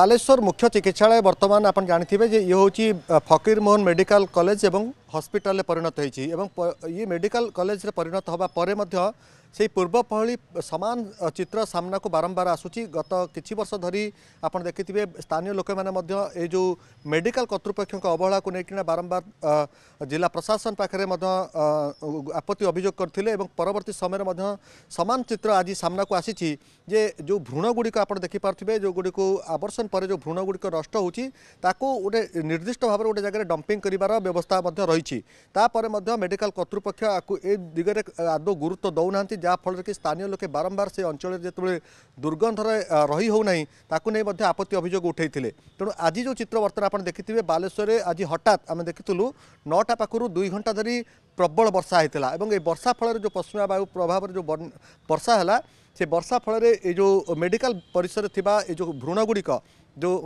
ବାଲେଶ୍ୱର ମୁଖ୍ୟ ଚିକିତ୍ସାଳୟ ବର୍ତ୍ତମାନ ଆପଣ ଜାଣିଥିବେ ଯେ ଇଏ ହେଉଛି ଫକୀରମୋହନ ମେଡ଼ିକାଲ କଲେଜ ଏବଂ ହସ୍ପିଟାଲରେ ପରିଣତ ହୋଇଛି ଏବଂ ଇଏ ମେଡ଼ିକାଲ କଲେଜରେ ପରିଣତ ହେବା ପରେ ମଧ୍ୟ সেই পূর্ব ভি সমান চিত্র সামনাকু বারম্বার আসুচি গত কিছু বর্ষ ধরি আপনার দেখিথিবে স্থানীয় লোক মানে এই যে মেডিকাল কর্তৃপক্ষ অবহেলাকে নিয়ে বারম্বার জেলা প্রশাসন পাখে আপত্তি অভিযোগ করলে এবং পরবর্তী সময়ের সমান চিত্র আজ সামনাকু আসিছি যে যে ভ্রূণগুড়ি আপনার দেখিপারে যেগুড়ি আবর্ষণ পরে যে ভ্রূণগুড়ি নষ্ট হচ্ছে তাকে গোটে নির্দিষ্ট ভাবে গোটে জায়গায় ডম্পিং করার ব্যবস্থা রয়েছে তাপরে মেডিকাল কর্তৃপক্ষ এ দিগরে আদৌ গুরুত্ব দেউনা ଯାହାଫଳରେ କି ସ୍ଥାନୀୟ ଲୋକେ ବାରମ୍ବାର ସେ ଅଞ୍ଚଳରେ ଯେତେବେଳେ ଦୁର୍ଗନ୍ଧରେ ରହି ହେଉନାହିଁ ତାକୁ ନେଇ ମଧ୍ୟ ଆପତ୍ତି ଅଭିଯୋଗ ଉଠାଇଥିଲେ ତେଣୁ ଆଜି ଯେଉଁ ଚିତ୍ର ବର୍ତ୍ତମାନ ଆପଣ ଦେଖିଥିବେ ବାଲେଶ୍ୱରରେ ଆଜି ହଠାତ୍ ଆମେ ଦେଖିଥିଲୁ ନଅଟା ପାଖରୁ ଦୁଇ ଘଣ୍ଟା ଧରି ପ୍ରବଳ ବର୍ଷା ହୋଇଥିଲା ଏବଂ ଏହି ବର୍ଷା ଫଳରେ ଯେଉଁ ପଶ୍ଚିମା ବାୟୁ ପ୍ରଭାବରେ ଯେଉଁ ବର୍ଷା ହେଲା ସେ ବର୍ଷା ଫଳରେ ଏ ଯେଉଁ ମେଡ଼ିକାଲ ପରିସରରେ ଥିବା ଏ ଯେଉଁ ଭ୍ରୂଣଗୁଡ଼ିକ जो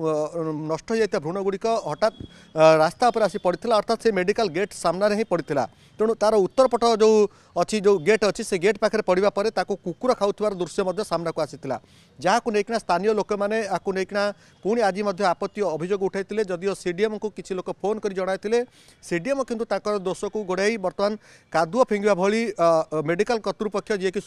नष्ट भ्रूणगुड़िक भ्रूण गुड़िक हठात रास्ता पर आसी अर्थात से मेडिकल गेट सामने ही पड़ता तेणु तार उत्तर पट जो अच्छी जो गेट अच्छी से गेट पाखे पड़ापर पर कुकुर खाऊ दृश्य सामना को आसी जहाँ लेकिन स्थानीय लोक मैंने लेकिन पुणी आज आपत्ति अभोग उठाई जदिव सीडीएम को किसी लोक फोन कर जनाते सीडीएम कि दोष को गोड़े बर्तमान कादु फिंगा भली मेडिकल करतृपक्ष जी कि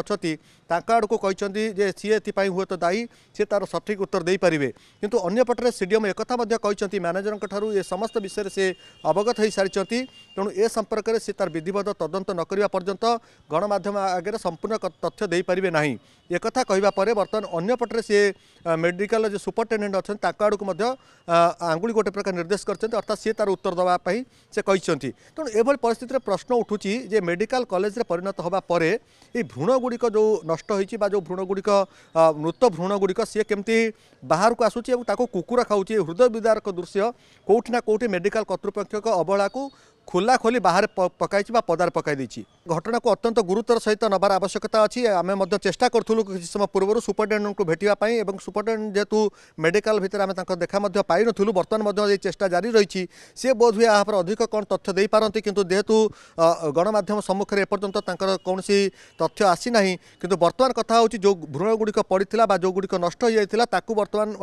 अच्छा आड़क कहते सी एपाई हूँ तो दायी सी तार सठिक उत्तर दे पारे କିନ୍ତୁ ଅନ୍ୟପଟରେ ସି ଡି ଏମ୍ ଏକଥା ମଧ୍ୟ କହିଛନ୍ତି ମ୍ୟାନେଜରଙ୍କ ଠାରୁ ଏ ସମସ୍ତ ବିଷୟରେ ସେ ଅବଗତ ହୋଇସାରିଛନ୍ତି ତେଣୁ ଏ ସମ୍ପର୍କରେ ସେ ତାର ବିଧିବଦ୍ଧ ତଦନ୍ତ ନକରିବା ପର୍ଯ୍ୟନ୍ତ ଗଣମାଧ୍ୟମ ଆଗରେ ସମ୍ପୂର୍ଣ୍ଣ ତଥ୍ୟ ଦେଇପାରିବେ ନାହିଁ একথা কহা পরে বর্তমান অন্যপটে সি মেডিকাল যে সুপরিটেডেট অনেক তাঁর আড়ক আঙ্গুড়ি গোটে প্রকার নির্দেশ করছেন অর্থাৎ সি তার উত্তর দেওয়া সে কিন্তু এভাবে পরিস্থিতির প্রশ্ন উঠুছি যে মেডিকাল কলেজে পরিণত হওয়া পরে এই ভ্রূণগুড়ি যে নষ্ট হয়েছে বা যে ভ্রূণগুড়ি মৃত ভ্রূণগুড়ি সি কমিটি বাহারক আসুচি এবং তাকে কুকুর খাওছি হৃদয় বিদারক দৃশ্য কোটি না কোটি মেডিকাল কর্তৃপক্ষ অবহেলা खोला खोली बाहर पक पदार पकई घटना को अत्यंत गुरुतर सहित नबार आवश्यकता अच्छी आम चेषा कर पूर्व सुपरटेडेट को भेटापी और सुपरटेडेंट जेहतु मेडिकल भितर आम देखा पाइन बर्तन चेषा जारी रही सी बोध हुए आप अधिक कौन तथ्य दे पारती कि जेहेतु गणमाम सम्मुख एपर्तंत कौन तथ्य आसी ना कि बर्तमान कथा हो भ्रूणगुड़िक पड़ता गुड़िक नष्ट बर्तमान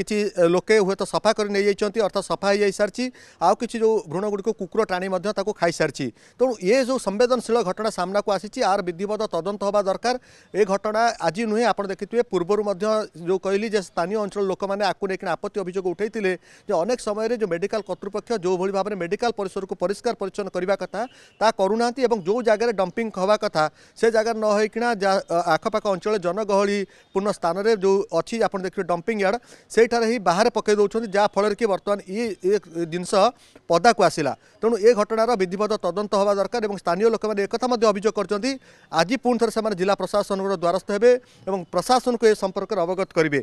किसी लोके हूँ तो सफा कर नहीं जाती अर्थात सफा हो सारी आउ कि जो भ्रूणगुड़ी કુરો ટાની મધ્ય તાકો ખાઈ સરચી તો એ જો સંવેદનશીલ ઘટના સામનો કો આસી ચી આર વિધિબોદ તદંત હોવા દરકાર એ ઘટના આજી નહી આપણ દેખિતે પૂર્વર મધ્ય જો કઈલી જે સ્થાનિકાં અંછળ લોકો માને આકુને કીન આપતી અભિજોગ ઉઠઈ તિલે જે અનેક સમય રે જો મેડિકલ કતરુપક્ષ્ય જો ભળી ભાબરે મેડિકલ પરિસર કો પરિસ્કાર પરિચન કરીવા કથા તા કરુનાતી એબં જો જાગરે ડમ્પિંગ કહવા કથા સે જાગર નો હોય કીણા આખા પાકા અંછળ જન ગહળી પુનઃ સ્થાનરે જો અછી આપણ દેખે ડમ્પિંગ યડ સેઠર હી બહાર પકે દોચું જા ફળર કે વર્તન ઈ એક દિનસ પદા કો આસીલા ତେଣୁ ଏ ଘଟଣାର ବିଧିବଦ୍ଧ ତଦନ୍ତ ହେବା ଦରକାର ଏବଂ ସ୍ଥାନୀୟ ଲୋକମାନେ ଏକଥା ମଧ୍ୟ ଅଭିଯୋଗ କରିଛନ୍ତି ଆଜି ପୁଣି ଥରେ ସେମାନେ ଜିଲ୍ଲା ପ୍ରଶାସନର ଦ୍ୱାରସ୍ଥ ହେବେ ଏବଂ ପ୍ରଶାସନକୁ ଏ ସମ୍ପର୍କରେ ଅବଗତ କରିବେ